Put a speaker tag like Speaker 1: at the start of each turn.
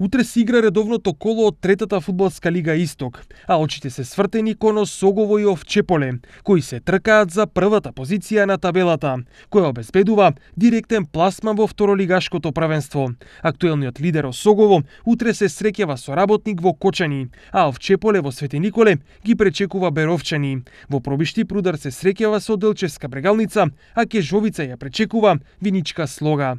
Speaker 1: Утре се игра редовното коло од третата фудбалска лига Исток, а очите се свртени кон Осогово и Овчеполе, кои се тркаат за првата позиција на табелата, која обезбедува директен пласман во второлигашкото правенство. Актуелниот лидер Осогово утре се среќава со работник во Кочани, а Овчеполе во Свети Николе ги пречекува Беровчани. Во пробишти Прудар се среќава со делческа брегалница, а Кежовица ја пречекува Виничка Слога.